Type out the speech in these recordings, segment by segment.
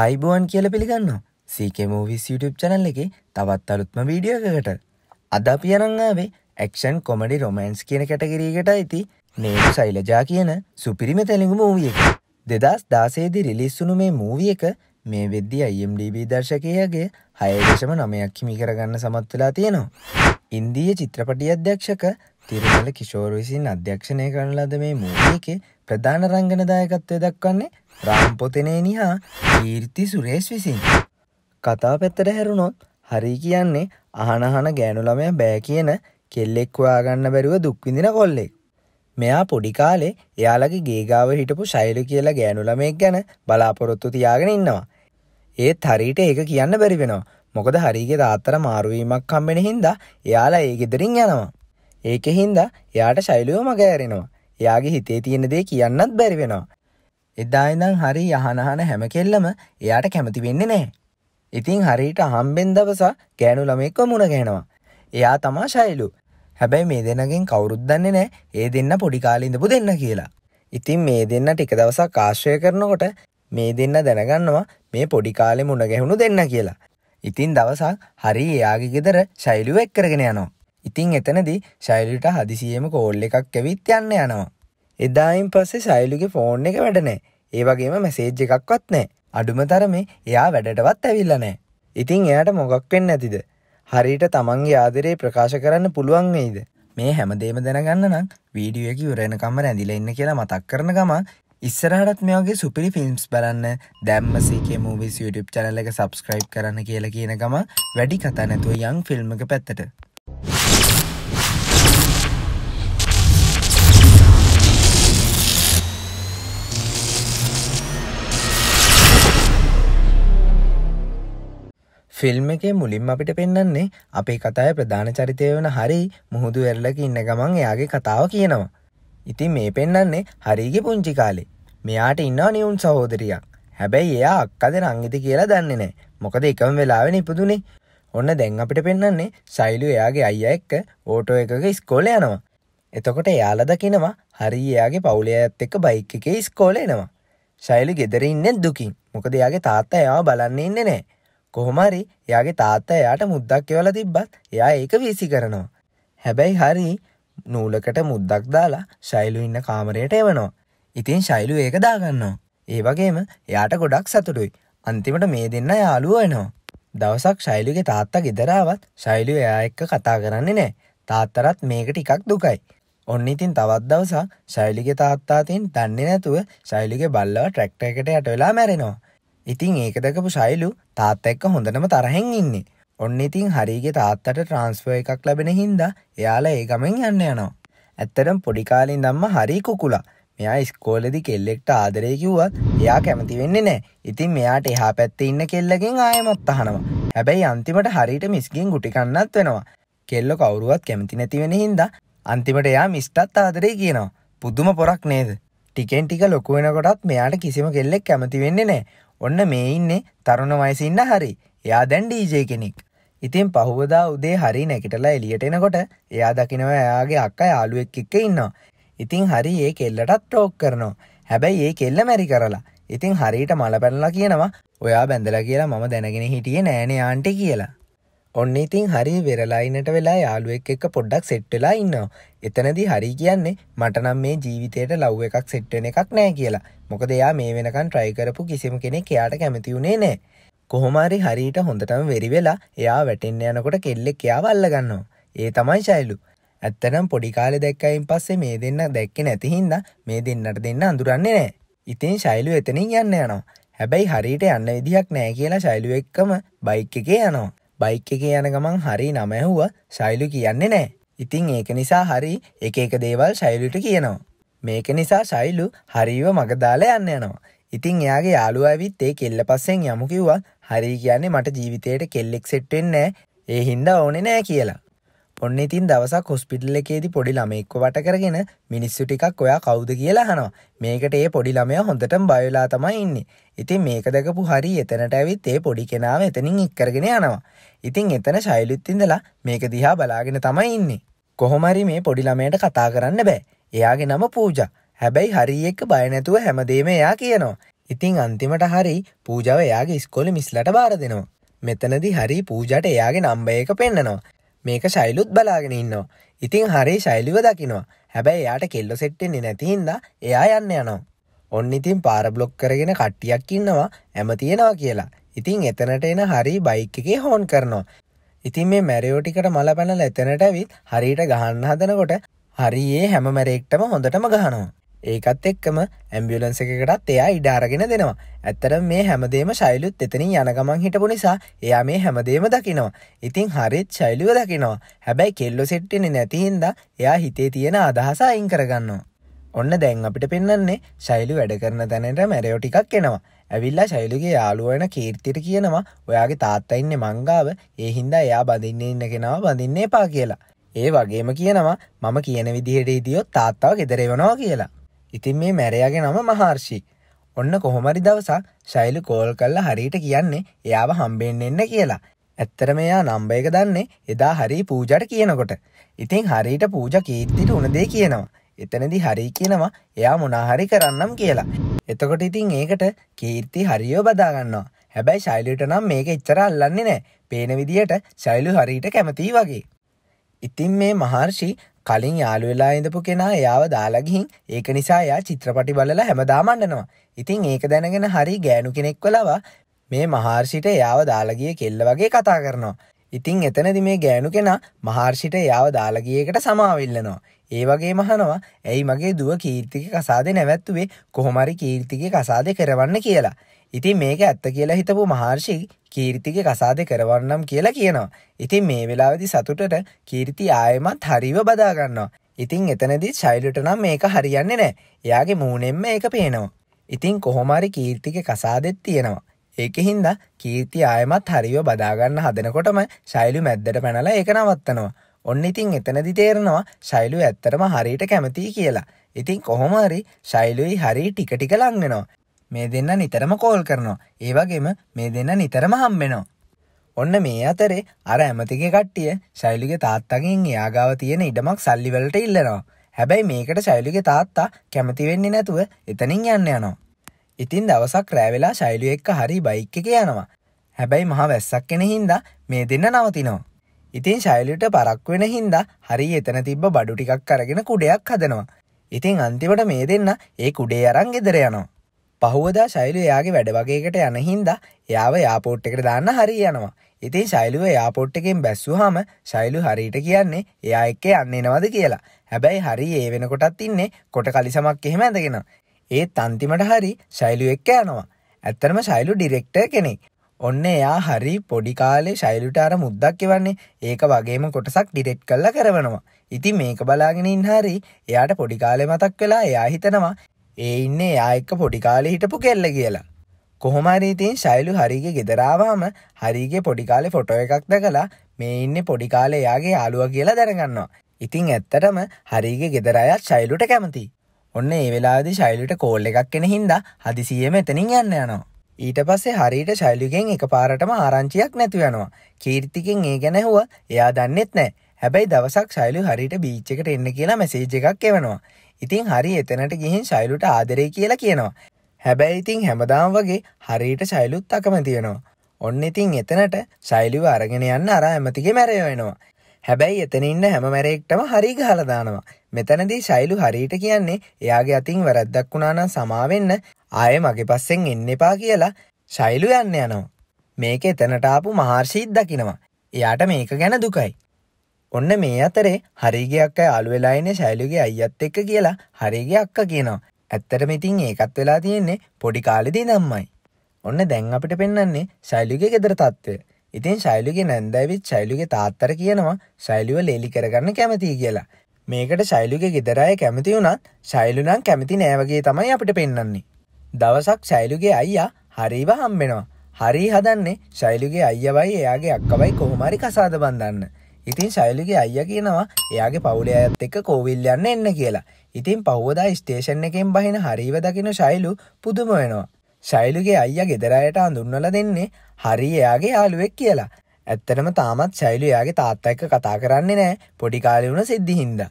අයිබෝන් කියල පිළිගන්න සීකමූවිස් YouTube චනල්ල එක තවත් අලුත්ම වීඩියකකට අද පියනංආාවේ ඇක්ෂන් කොමඩි රොමන්ස් කියන කැටගරීකට ඇති නේට සයිලජා කියන සුපිරිම තැලිඟු මූවිය එක දෙදස් දාසේදි රිලිස්සුණු මේ මූවිය එක මේ වෙද්දි අයිම්DB දර්ශකයගේ හයදශම නමයක් හිමි කරගන්න සමත්වෙලා තියෙනවා ඉන්දීය චිත්‍රපටිය අධ්‍යක්ෂක තිරමල කිෂෝර විසින් අධ්‍යක්ෂණය කරන ලද මේ මූවිය එක ප්‍රධාන රංගනදායකත්වය දක්වන්නේ රාම්පොතනේ නිහා කීර්ති සුරේෂ් විසින්. කතා පැත්තට හැරුණොත් හරි කියන්නේ අහනහන ගෑනුළමය බෑ කියන කෙල්ලෙක් හොයාගන්න බැරුව දුක්විඳින කොල්ලෙක්. මෙයා පොඩි කාලේ එයාලගේ ගේගාව හිටපු ශෛල කියලා ගෑනුළමෙක් ගැන බලාපොරොත්තු තියාගෙන ඉන්නවා. ඒත් හරිට ඒක කියන්න බැරිවෙනවා මොකද හරිගේ තාත්තර මාරුවීමක් කම්බෙන හින්දා එයාලා ඒ ගෙදරින් යනවා. ඒක හින්දා එයාට ශෛලියෝ මගෑරෙනවා. එයාගේ හිතේ තියෙන දේ කියන්නත් බැරිවෙනවා. එදායිදං හරි යහනහන හැම කෙල්ලම එයාට කැමති වෙන්නේ නෑ. ඉතිං හරිට හම්බෙන් දවසා ගෑනු ළමෙක්ව මුණ ගැනවා. එයා තමා ශයිලු. හැබැයි මේ දෙනගෙන් කවුරුද්දන්නේ නෑ ඒ දෙන්න පොඩිකාලින්දපු දෙන්න කියලා. ඉතින් මේ දෙන්න ටික දවසා කාශ්‍රය කරනකොට මේ දෙන්න දැනගන්නවා මේ පොඩිකාලෙ මුණ ගැහුණු දෙන්න කියලා. ඉතින් දවසක් හරි එයාගේ ගෙදර ශෛලුව එක්කරගෙන යනවා. ඉතිං එතනදි ශෛලිට හදිසියම කෝල් එකක් ඇවිත් යන්න යනවා. එදායින් පස්සේ සයිලුගේ ෆෝන් එක වැඩනෑ ඒවගේම මැසේජ් එකක්වත් නෑ අඩුම තරමේ එයා වැඩටවත් ඇවිල්ලනෑ. ඉතිං එයාට මොගක් වෙන්න ඇතිද. හරිට තමන්ගේ ආදරේ ප්‍රකාශ කරන්න පුළුවන් වෙයිද. මේ හැමදේම දැනගන්න නම් වීඩියෝයක උරෙනකම්ම රැඳිල ඉන්න කියලා මතක් කරන ගම ඉස්සරහටත් මේගේ සුපිරි ෆිල්ම්ස් බලන්න දැම්මසේකේ මූවිස් YouTube චැනල එක සබස්ක්‍රයිබ් කරන්න කියලා කියන ගම වැඩි කතා නැතුව යං ෆිල්ම් එක පැත්තට. ෆිල්ම් එකේ මුලින් අපිට පෙන්නන්නේ අපේ කතාය ප්‍රධාන චරිතය වන හරි මුහුදු ඇරලක ඉන්න ගමන් එයාගේ කතාව කියනවා. ඉතින් මේ පෙන්නන්නේ හරිගේ පුංචි කාලේ. මෙයාට ඉන්නවා නිවුන් සහෝදරියක්. හැබැයි එයා අක්කද රංගිත කියලා දන්නේ නෑ. මොකද එකම වෙලාවෙන ඉපදුනේ. ඔන්න දැන් අපිට පෙන්නන්නේ සයිලු එයාගේ අයිය එක්ක ඕටෝ එකක ස්කෝල යනවා. එතකොට එයාල දකිනවා හරි එයාගේ පවුලේ ඇත් එක්ක බයික් එකේ ස්කෝල එනවා. ශෛලි ගෙදර ඉන්නෙත් දුකින් මොකද එයාගේ තාත්තා එයාව බලන්නේ ඉන්නේ නෑ. කොහොමරි යාගේ තාත්ත එයාට මුද්දක් කියවල තිබ්බත් එයා ඒක වීසි කරනවා. හැබැයි හරි නූලකට මුද්දක් දාලා ශෛලු ඉන්න කාමරයට එවනවා. ඉතින් ශෛලු ඒක දාගන්නවා. ඒ වගේම එයාට ගොඩක් සතුටුයි. අන්තිමට මේ දෙන්න යාලුවනවා. දවසක් ශෛලුගේ තාත්තා ගෙදරාවත් ශෛලු එයා එක්ක කතා කරන්නේ නෑ. තාත්තරත් මේක ටිකක් දුකයි. ඔන්න ඉතින් තවත් දවසක් ශෛලිගේ තාත්තාතින් දන්නේ නැතුව ශෛලිගේ බල්ලව ට්‍රැක්ට එකට යට වෙලා මැරෙනවා. ඉතිං ඒක දැකපු ශයිලු තාත් එක්ක හොඳනම තරහෙන් ඉන්නේ. ඔන්න ඉතින් හරිගේ තාත්තට ට්‍රන්ස්ෆෝ එකක් ලැබෙන හින්දා එයාලා ඒ ගමෙන් යන්න යනවා. ඇත්තටම් පොඩිකාලින් දම්ම හරි කුකුලා මෙයා ස්කෝලදි කෙල්ලෙක්ට ආදරය කිව්වත් එයා කැමති වෙන්නේ නෑ ඉතින් මෙයාට එහා පැත්ත ඉන්න කෙල්ලගෙන් ආයමත් අහනවා හැබැයි අන්තිමට හරිට මිස්ගින් ගුටිකන්නත් වෙනවා කෙල්ලො කවුරුවත් කැමති නැතිවෙන හින්ද අන්තිමට එයා මිස්ටත් ආදරේ කියනවා පුදුම පොරක් නේද ටිකෙන් ටික ලොකුවෙනකොටත් මෙයාට කිසිම කෙල්ලෙක් කැමති වෙන්නේ නෑ ඔන්න මේ ඉන්නේ තරුණ වයසින්න හරි එයා දැන් ඩීජය කෙනෙක් ඉතින් පහුවදා උදේ හරි නැකිටලා එලියට එනකොට එයා දකිනව එයාගේ අක්ක යාලුවෙක් එක්ක ඉන්නවා ඉතින් හරි ඒ කෙල්ලටත් ටෝක් කරනවා හැබැයි ඒ කෙල්ල මැරි කරලා ඉතින් හරිට මල පැනලා කියනවා ඔයා බැඳලා කියලා මම දැනගෙන හිටිය නෑන යාන්ටි කියලා ඔන්න ඉතින් හරි වෙරලායිනට වෙලා යාළුවෙක් එක පොඩ්ඩක් සෙට්ටලා ඉන්නවා. එතනදි හරි කියන්නේ මටනම් මේ ජීවිතයට ලව් එකක් සෙට්ටෙන එකක් නෑ කියලා. මොකද එයා මේ වෙනකන් ට්‍රයිකරපු කිසිම කෙනෙක් එයාට කැමතිවුණේ නෑ. කොහොමාරි හරිට හොඳටම වෙරි වෙලා එයා වැටෙන්න යනකොට කෙල්ලෙක් එයා වල්ලගන්නවා. ඒ තමයි ශෛලු. ඇත්තනම් පොඩිකාලෙ දැක්කයින් පස්සේ මේ දෙන්න දැක්කෙ නැතිහින්ද මේ දෙන්නට දෙන්න අඳුරන්නේ නෑ. ඉතින් ශෛලු එතනින් යන්න යනවා. හැබැයි හරිට යන්න විදිහක් නෑ කියලා ශෛලුව එක්කම බයික් එකේ යනවා. බයික් එක යන ගමන් හරි නමැහුව ශෛලු කියන්නේ නෑ. ඉතිං ඒක නිසා හරි එක එක දේවල් ශෛලුට කියනවා. මේක නිසා ශෛලු හරිව මගදාල යන්න යනවා. ඉතිං එයාගේ යාලු ඇවිත් ඒ කෙල්ල පස්සෙන් යමු කිව්වා හරි කියන්නේ මට ජීවිතයට කෙල්ලෙක් සෙට්ටෙන් නෑ ඒ හින්දා ඕනෙ නෑ කියලා. ඔන්න ඉතින් දවසක් හොස්පිටල් එකේදී පොඩි ළමෙක්ව වටකරගෙන මිනිස්සු ටිකක් ඔයා කවුද කියලා හනවා මේකට ඒ පොඩි ළමය හොඳටම බයවෙලා තමයි ඉන්නේ ඉතින් මේක දැකපු හරි එතනට ඇවිත් ඒ පොඩි කෙනාව එතනින් ඉක්කරගෙන යනවා ඉතින් එතන ශෛලිත් ඉඳලා මේක දිහා බලාගෙන තමයි ඉන්නේ කොහොමරි මේ පොඩි ළමයට කතා කරන්න බෑ එයාගේ නම පූජා හැබැයි හරි එක්ක බයනැතුව හැමදේම එයා කියනවා ඉතිං අන්තිමට හරි පූජාව එයාගේ ස්කොල මිස්ලට බාර දෙනවා. මෙතනදි හරි පූජට එයාගේ නම්බය එක පෙන්න්නනවා. මේක ශෛලුත් බලාගෙන ඉන්නවා. ඉතින් හරි ශෛලිව දකිනවා. හැබැයි එයාට කෙල්ලො සෙට්ටෙන්නේ නැතින්ද එයා යන්න යනවා. ඔන්න ඉතින් පාරබ්ලොක් කරගෙන කට්ටියක් ඉන්නවා ඇම තියෙනවා කියලා. ඉතින් එතනට එන හරි බයික් එකේ හෝන් කරනවා. ඉතින් මේ මැරයෝටිකට මල පැනල එතනට ඇවිත් හරිට ගහන්න හදනකොට හරි ඒ හැම මැරෙක්ටම හොඳටම ගහනවා. ඒකත් එක්කම ඇම්බියලන්ස එකකටත් එයා ඉඩාරගෙන දෙනවා. ඇත්තට මේ හැමදේම ශෛලුත් එතනින් යනගමන් හිටපු නිසා එයා මේ හැමදේම දකිනවා. ඉතින් හරිත් ශෛලිව දකිනවා. හැබැයි කෙල්ලො සෙට්ටින නැතිහින්ද එයා හිතේ තියෙන අදහස අයින් කරගන්නවා. ඔන්න දැන් අපිට පෙන්න්නේ ශෛලි වැඩ කරන තැනට මැරයෝ ටිකක් එනවා. ඇවිල්ලා ශෛලුගේ යාළුවන කීර්තිට කියනවා ඔයාගේ තාත්තයින්න මංගාව ඒ හින්දා එයා බඳින්නේ ඉන්න කෙනාව බඳින්නේ පා කියලා. ඒ වගේම කියනවා මම කියන විදිහට ඉදියොත් තාත්තාව ගෙදරෙවනවා කියලා. ඉතින් මේ මැරයාගේ නම මහාර්ෂි. ඔන්න කොහොමරි දවසා ශෛලු කෝල් කල්ල හරිට කියන්නේ එයාව හම්බෙන් එන්න කියලා. ඇත්තර මෙයා නම්බයක දන්නේ එදා හරි පූජට කියනකොට. ඉතිං හරිට පූජ කීත්තිට උනදේ කියනවා. එතනදි හරි කියනවා එයා මොනාහරි කරන්නම් කියලා. එතකොට ඉතිං ඒකට කීර්ති හරියෝ බදාගන්නවා. හැබැයි ශෛලිට නම් මේක එච්චර අල්ලන්නේ නෑ පේන විදියට ශෛලු හරිට කැමතිී වගේ. ඉතින් මේ මහර්ෂි කලින් යාළු වෙලා ඉඳපු කෙනා එයාව දාලාගිහින් ඒක නිසා යා චිත්‍රපටි බලලා හැමදාමන්නනවා. ඉතින් ඒක දැනගෙන හරි ගෑනු කෙනෙක් වලවා මේ මහාර්ෂිට එයාව දාලාගිය කෙල්ල වගේ කතා කරනවා. ඉතිං එතනදි මේ ගෑනු කෙනා මහාර්ෂිට එයාව දාලාගියකට සමාවිල්ලනවා. ඒ වගේ මහනවා ඇයි මගේ දුව කීර්තික කසාද නැවැත්තුවේ කොහොමරි කීර්තික කසාද කරවන්න කියලා. ඉතින් මේක ඇත්ත කියලා හිතපු මහර්ෂි කීර්තිගේ කසාද කරවන්නම් කියලා කියනවා. ඉතින් මේ වෙලාවෙදි සතුටට කීර්ති ආයමත් හරිව බදාගන්නවා. ඉතින් එතනදි ශෛලට නම් මේක හරියන්නේ නෑ. එයාගේ මූනෙන්ම ඒක පේනවා. ඉතින් කොහොමරි කීර්තික කසාදෙත් තියෙනවා. ඒක හින්දා කීර්ති ආයමත් හරිව බදාගන්න හදනකොටම ශෛලු මැද්දට පැනලා ඒක නවත්තනවා. ඔන්න ඉතින් එතනදි තේරෙනවා ශෛලු ඇත්තරම හරියට කැමතියි කියලා. ඉතින් කොහොමහරි ශෛලුයි හරි ටික ටික ලං වෙනවා. මේ දෙන්න නිතරම කෝල් කරනවා. ඒවගේම මේ දෙන්න නිතරම හම්බෙනවා. ඔන්න මේ අතරේ අර ඇමතිගේ කට්ටිය ශෛලික තාත්තකින් යාගාව තියෙන ඉඩමක් සල්ලිවලට ඉල්ලනවා. හැබැයි මේකට ශෛලික තාත්තා කැමතිවෙන්නේ නැතුව එතනින් යන්න යනවා. ඉතින් දවසක් රෑවෙලා ශෛලිය එක්ක හරි බයික්ක යනවා. හැබැයි මහ වැස්සක් කෙන හින්දා මේ දෙන්න නවතිනවා. ඉතින් ශෛලිට පරක් වෙන හින්දා හරි එතන තිබ්බ බඩු ටිකක් කරගෙන කුඩයක් හදනවා. ඉතින් අන්තිමට මේ දෙන්න ඒ කුඩේ අරන් ගෙදර යනවා. පහුවදා ශෛලය යාගේ වැඩ වගේකට යන හින්දා යාව යාපෝට් එකට දාන්න හරි යනවා. ඉතින් ශෛලුව යාපොට් එකෙන් බැස්සුහම ශෛලු හරිට කියන්නේ එයා එක්කේ අන්න එනවද කියලා. හැබැයි හරි ඒ වෙනකොටත් ඉන්නේ කොට කලිසමක් එහෙම ඇඳගෙන. ඒත් අන්තිමට හරි ශෛලු එක්ක යනවා. ඇත්තරම ශෛලු ඩිරෙක්ටර් කෙනෙක්. ඔන්න එයා හරි පොඩි කාලේ ශෛලුට අර මුද්දක් එවන්නේ ඒක වගේම කොටසක් ඩිරෙක්ට් කල්ලා කරවනවා. ඉතින් මේක බලාගෙනින් හරි එයාට පොඩි කාලේ මතක් වෙලා එයා හිතනවා ඒ ඉන්නේ යායක පොඩිකාලෙ හිටපු කෙල්ල කියලා. කොහොමරීතින් ශෛලු හරිගේ ගෙදරාවාම හරිගේ පොඩිකාලෙ ෆොටෝ එකක් දකලා මේ ඉන්න පොඩිකාලේ යාගේ යාලුව කියලා දැනගන්නවා. ඉතිං ඇත්තටම හරිගේ ගෙදරයත් ශෛලුට කැමති. ඔන්න ඒ වෙලාදි ශෛලුට කෝල් එකක් කෙන හින්දා හදිසියම එතනින් යන්න යනවා. ඊට පස්සේ හරිට ශෛලිගෙන් එක පාරටම ආරංචියක් නැතු යනවා. කීර්තිකෙන් ඒ ගැනැහුව එයා දන්නෙත් නෑ. හැබැයි දවසක් ශෛලු හරිට බීච්චකට එන්න කියලා මැසේජ එකක් එවනවා. ඉතින් හරි එතනට ගිහින් ශෛලුට ආදරේ කියලා කියනවා. හැබැයි ඉතින් හැමදාම් වගේ හරියට ශෛලුත් අකමතියෙනවා. ඔන්න ඉතින් එතනට ශෛලිව අරගෙන යන්න අරා ඇමතිගේ මැරයෝෙනවා. හැබැයි එතන ඉන්න හැම මැරෙක්ටම හරි ගහලදානවා. මෙතනදී ශෛලු හරියට කියන්නේ එයාගේ අතින් වැරද්දක් වුණානම් සමාවෙන්න ආය මගේ පස්සෙන් එන්න එපා කියලා ශෛලු යන්න යනවා. මේක එතනටාපු මහර්ෂීත් දකිනවා. එයාට මේක ගැන දුකයි. ඔන්න මේ අතරේ හරිගයක් අය අලුවෙලායින ශෛලුගේ අයිත් එක්ක කියලා හරිගේ අක්ක කියනවා. ඇත්තටම ඉතින් ඒකත් වෙලා තියෙන්නේ පොඩි කාලෙදී දම්මයි. ඔන්න දැන් අපිට පෙන්න්නේ ශෛලුගේ ගෙදර තත්ත්වය. ඉතින් ශෛලුගේ නැන්දැවිත් ශෛලුගේ තාත්තර කියනවා ශෛලිව ලේලි කරගන්න කැමතියි කියලා. මේකට ශෛලුගේ ගෙදරාය කැමති වුණත් ශෛලුනම් කැමති නෑවගේ තමයි අපිට පෙන්න්නේ. දවසක් ශෛලුගේ අයියා හරීව හම්බෙනවා. හරි හදන්නේ ශෛලුගේ අයවයි එයාගේ අක්කවයි කොහොමරි කසාද බන්දන්න. ඉතින් ශෛලිගේ අයිය කියනවා එයාගේ පවුලේ අයත් එක්ක කෝවිල්ලන්න එන්න කියලා. ඉතින් පහුවදා ස්ටේෂන් එකෙන් බහින හරිව දකින ශෛලු පුදුම වෙනවා. ශෛලුගේ අයිය ගෙදරයට අඳුන්නල දෙන්නේ හරි එයාගේ යාළුවෙක් කියලා. ඇත්තටම තාමත් ශෛලු එයාගේ තාත්තා එක්ක කතා කරන්නේ නෑ පොඩිකාලි වුණ සිද්ධිහින්ද.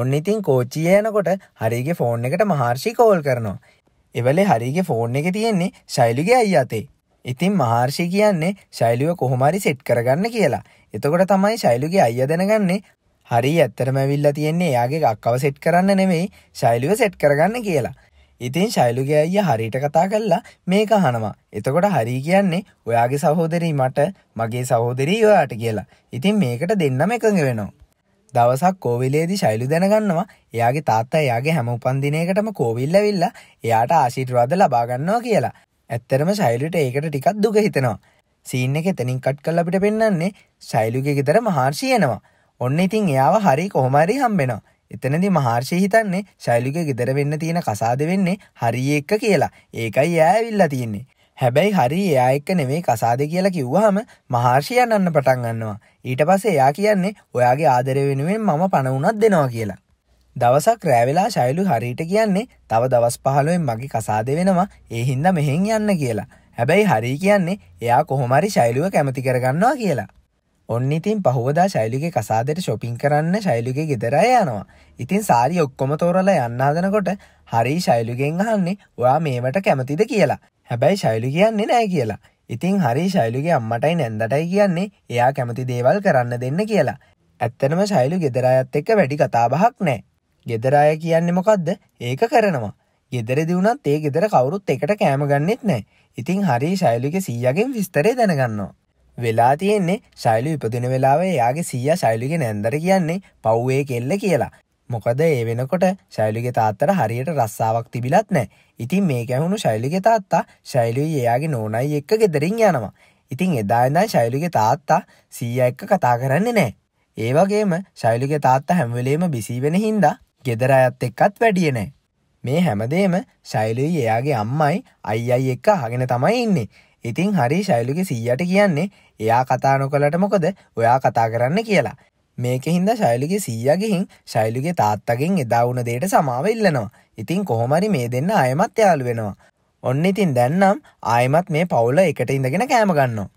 ඔන්න ඉතින් කෝච්චිය යනකොට හරිගේ ෆෝන් එකට මහර්ෂි කෝල් කරනවා. එවලේ හරිගේ ෆෝන් එක තියෙන්නේ ශෛලිගේ අයියතේ. ඉතින් මහර්ෂි කියන්නේ ශෛලිව කොහොමරි සෙට් කරගන්න කියලා. එතකොට තමයි ශෛලුගේ අය දෙනගන්නේ හරි ඇත්තට මැවිල්ල තියෙන්නේ යාගේ අක්කව සෙට් කරන්න නෙමෙයි ශෛලිව සෙට් කරගන්න කියලා. ඉතින් ශෛලුගේ අයිය හරිට කතා කල්ලා මේක හනවා. එතකොට හරි කියන්නේ ඔයාගේ සහෝදරී මට මගේ සහෝදරී ඔයාට කියලා. ඉතින් මේකට දෙන්නම එකඟ වෙනවා. දවසක් කෝවිලේදි ශෛලු දැනගන්නවා එයාගේ තාත්තා එයාගේ හැම උපන්දිනයකටම කෝවිල්ලවිල්ලා එයාට ආශිර්වාද ලබාගන්නවා කියලා. ඇත්තරම සයිලට ඒකට ටිකක් දුක හිතෙනවා. සීන් එක එතනින් කට් කල් අපිට පෙන්න්නන්නේ සයිලුගේ ගෙතර මහාර්ශයනවා. ඔන්න ඉතින් එයාව හරි කොහොමරි හම්බෙනවා. එතනදි මහාර්ශය හිතන්නේ ශෛලික ගෙදර වෙන්න තියෙන කසාද වෙන්නේ හරි එක්ක කියලා. ඒකයි ඈවිල්ලා තියෙන්නේ. හැබැයි හරි එයා එක්ක නෙවේ කසාද කියලා කිව්වහම මහාර්ශයන් අන්න පටන් ගන්නවා. ඊට පස්සේ එයා කියන්නේ ඔයාගේ ආදරය වෙනුවෙන් මම පණවුනක් දෙනවා කියලා. දවසක් රෑවෙලා ශෛලු හරිට කියන්නේ තව දවස් පහළුවෙන් මගේ කසාද වෙනවා ඒ හින්ද මෙහෙන් යන්න කියලා. හැබැයි හරි කියන්නේ එයා කොහොමරි ශෛලුව කැමති කරගන්නවා කියලා. ඔන්න ඉතින් පහුවදා ශෛලිගේ කසාදට ශොපින් කරන්න ශෛලිගේ ගෙදරය යනවා. ඉතින් සාරි ඔක්කොම තෝරලා යන්නාදනකොට හරි ශෛලිගෙන් අහන්නේ ඔයා මේමට කැමතිද කියලා. හැබැයි ශෛලි කියන්නේ නෑ කියලා. ඉතින් හරි ශෛලිගේ අම්මටයි නැන්දටයි කියන්නේ එයා කැමති දේවල් කරන්න දෙන්න කියලා. ඇත්තනම ශෛලු ගෙදරායත් එක්ක වැඩි කතාබහක් නෑ. ගෙදරාය කියන්නේ මොකක්ද ඒක කරනවා. ගෙදරදි වුණත් ඒ ගෙදර කවුරුත් එකට කෑම ගන්නෙත් නෑ ඉතිං හරි ශෛලික සීයගෙන් විස්තරේ දැනගන්නවා. වෙලා තියෙන්නේ ශෛලි ඉපදින වෙලාවේ යාගේ සීය ශෛලික නැන්දර කියන්නේ පව්වේ කෙල්ල කියලා. මොකද ඒ වෙනකොට ශෛලිගෙ තාත්තර හරියට රස්සාාවක් තිබිලත් නෑ ඉතින් මේ ඇහුණු ශෛලිගෙ තාත්තා ශෛලිය එයාගේ නෝනයි එක්ක ගෙදරින් යනවා. ඉතින් එදාදා ශෛලිගෙ තාත්තා සීය එක්ක කතා කරන්නේ නෑ. ඒවගේම ශෛලිගෙ තාත්තා හැම්වලේම බිසී වෙන හින්දා ගෙදර අයත් එක්කත් වැඩියනෑ. මේ හැමදේම ශෛලුයි එයාගේ අම්මයි අයියි එක්ක හගෙන තමයි ඉන්නේ. ඉතිං හරි ශෛලුගේ සීයට කියන්නේ එයා කතා නොකලට මොකද ඔයා කතා කරන්න කියලා. මේක හින්ද ශෛලිගේ සීයගිහින් ශෛලිගේ තාත්තගෙන් එදාවුන දේට සමාව ඉල්ලනවා. ඉතින් කොහොමරි මේ දෙන්න අයමත් යාලු වෙනවා. ඔන්න ඉතින් දැන්නම් ආයමත් මේ පවුල එකට ඉඳගෙන කෑමගන්නවා.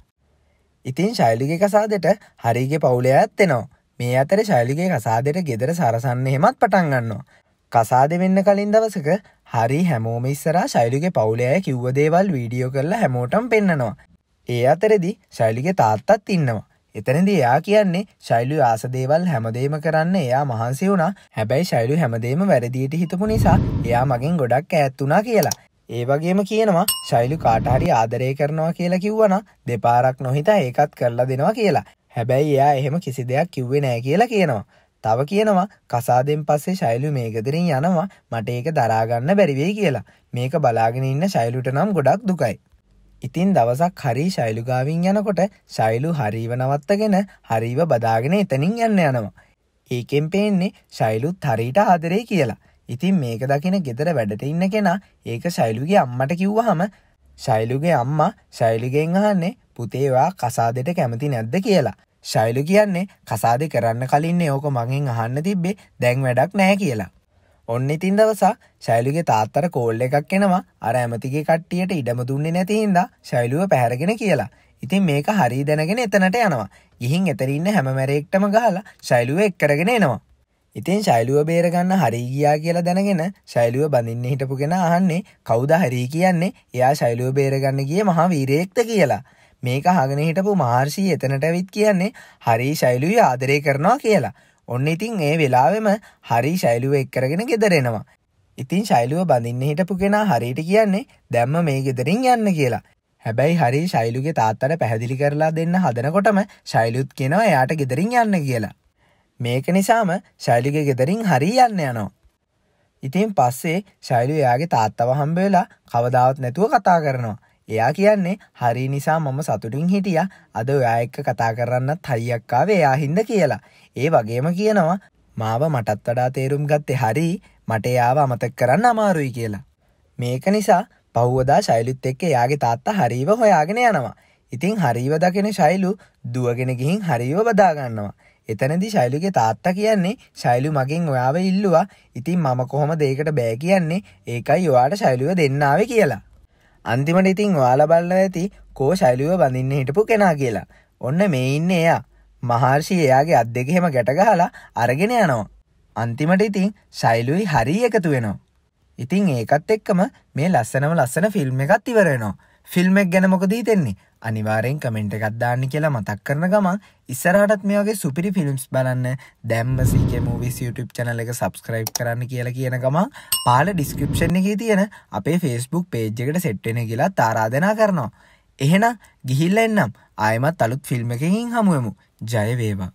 ඉතින් ශෛලිගේ කසාදට හරිගේ පවුලය ඇත්තෙනවා. මේ අතර ශෛලිගේ කසාදයට ගෙදර සරසන්න හෙමත් පටන්ගන්නවා. කසාද වෙන්න කලින් දවසක හරි හැමෝම ඉස්සරා ශෛලිගේ පවුලෑ කිව්වදේවල් වීඩියෝ කරලා හැමෝටම් පෙන්න්නනවා. ඒ අතරදි ශෛලිගේ තාත්තත් ඉන්නවා. එතනද එයා කියන්නේ ශෛලු ආසදේවල් හැමදේම කරන්න එයා මහන්සි වුණා හැබැයි ශෛලු හැමදේම වැරදිීට හිතපු නිසා එයා මගින් ගොඩක් ඇත්තුනා කියලා. ඒ වගේම කියනවා ශෛලු කාටහරි ආදරය කරනවා කියලා කිව්වන දෙපාරක් නොහිත ඒකත් කරලා දෙනවා කියලා. හැබැයි එයා එහෙම කිසි දෙයක් කිව්වේ නෑ කියලා කියනවා. තව කියනවා කසාදෙන් පස්සේ ශෛලු මේ ගෙදරින් යනවා මට ඒක දරාගන්න බැරිවෙයි කියලා. මේක බලාගෙන ඉන්න ශෛලුට නම් ගොඩක් දුකයි. ඉතින් දවසක් හරි ශෛලුගාවින් යනකොට ශෛලු හරීව නවත්තගෙන හරීව බදාගෙන එතනින් යන්න යනවා. ඒකෙන් පේන්නේ ශෛලුත් හරීට ආදරේ කියලා. ඉතින් මේක දකින ගෙදර වැඩට ඉන්න කෙනා ඒක ශෛලුගේ අම්මට කිව්වහම ශෛලුගේ අම්මා ශෛලිගෙන් අහන්නේ පුතේවා කසාදෙට කැමති නැද්ද කියලා. ශෛලු කියන්නේ කසාදෙ කරන්න කලින් ඕක මගෙන් අහන්න තිබ්බේ දැන් වැඩක් නෑ කියලා. ඔන්න ඉතින් දවසා ශෛලුගේ තාත්තර කෝල්ල එකක් එනවා අර ඇමතිගේ කට්ටියට ඉඩම දුන්නේ නැතින්ද ශෛලුව පැහැරගෙන කියලා. ඉතින් මේක හරි දැනගෙන එතනට යනවා. ගිහින් එතරඉන්න හැමමැරෙක්ටම ගහලා ශෛලුව එක්කරගෙන එනවා. ඉතින් ශෛලුව බේරගන්න හරිගියා කියලා දැනගෙන ශෛලුව බඳින්න හිටපුගෙන අහන්නේ කවුද හරී කියන්නේ එයා ශෛලුව බේරගන්න ගිය මහා වීරයෙක්ත කියලා. මේක හගෙන හිටපු මාර්ෂී එතනට ඇවිත් කියන්නේ හරි ශෛලුවී ආදරය කරනවා කියලා. ඔන්න ඉතින් ඒ වෙලාවෙම හරි ශෛලුව එක්කරගෙන ගෙදරෙනවා. ඉතින් ශෛලුව බඳින්න හිටපු කෙනා හරිට කියන්නේ දැම්ම මේ ගෙදරින් යන්න කියලා. හැබැයි හරි ශෛලුගේ තාත්තට පැහැදිලි කරලා දෙන්න හදනකොටම ශෛලුත් කෙනවා එයාට ගෙදරින් යන්න කියලා. මේක නිසාම ශෛලිගේ ගෙදරින් හරි යන්න යනවා. ඉතින් පස්සේ ශෛලු එයාගේ තාත්තව හම්බවෙලා කවදාවත් නැතුව කතා කරනවා. එයා කියන්නේ හරි නිසා මම සතුටින් හිටිය අද ඔයා එක්ක කතා කරන්න තයියක්කාවේ එයා හින්ද කියලා. ඒ වගේම කියනවා මාව මටත් වඩා තේරුම් ගත්තේ හරි මට එයාව අමතක් කරන්න අමාරුයි කියලා. මේක නිසා පහුවදා ශෛලිත් එක්ක එයාගේ තාත්තා හරිව හොයාගෙන යනවා. ඉතිං හරිව දකින ශෛලු දුවගෙන ගිහින් හරිව බදාගන්නවා. එතනදි ශෛලුගේ තාත්තා කියන්නේ ශෛලු මගින් ඔයාව ඉල්ලවා ඉතින් මම කොහොම දේකට බෑ කියන්නේ ඒකයි ඔයාට ශෛලුව දෙන්නාව කියලා. අන්තිමට ඉතින් වාල බල්ල ඇති කෝ ශෛලිව බඳින්න හිටපු කෙනා කියලා ඔන්න මේ ඉන්න එයා මහර්ෂි එයාගේ අත් දෙකහෙම ගැටගහලා අරගෙන යනවා. අන්තිමට ඉතින් ශෛලුයි හරි එකතු වෙනවා. ඉතිං ඒකත් එක්කම මේ ලස්සනම ලස්සන ෆිල්ම් එකත් ඉවරෙනවා. ෆිල්මෙක් ගැනමොක දීතෙන්නේ අනිවාරෙන් කමෙන්ට් එකත් දාන්න කියලා මතක් කරන ගමන් ඉස්සරහටත් මේ වගේ සුපිරි ෆිල්ම්ස් බලන්න දැම්ම සීකමූවිස් YouTube චනල එක සබස්ක්‍රයිබ් කරන්න කියලා කියන ගමන් පාල ඩිස්කපෂන් එක තියෙන අපේ ෆෙස්බුක් පේජ් එකට සෙට්ටෙන කියලා තාරාධනා කරනවා එහෙන ගිහිල්ල එන්නම් ආයමත් අලුත් ෆිල්ම් එකකින් හමුවමු ජයවේවා.